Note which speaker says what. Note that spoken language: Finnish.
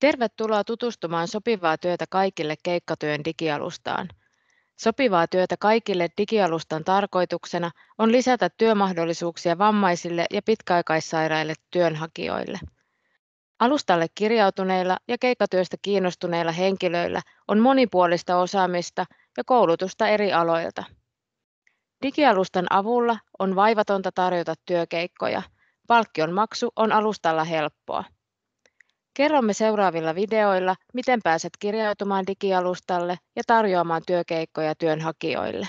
Speaker 1: Tervetuloa tutustumaan Sopivaa työtä kaikille keikkatyön digialustaan. Sopivaa työtä kaikille digialustan tarkoituksena on lisätä työmahdollisuuksia vammaisille ja pitkäaikaissairaille työnhakijoille. Alustalle kirjautuneilla ja keikkatyöstä kiinnostuneilla henkilöillä on monipuolista osaamista ja koulutusta eri aloilta. Digialustan avulla on vaivatonta tarjota työkeikkoja. Palkkion maksu on alustalla helppoa. Kerromme seuraavilla videoilla, miten pääset kirjautumaan digialustalle ja tarjoamaan työkeikkoja työnhakijoille.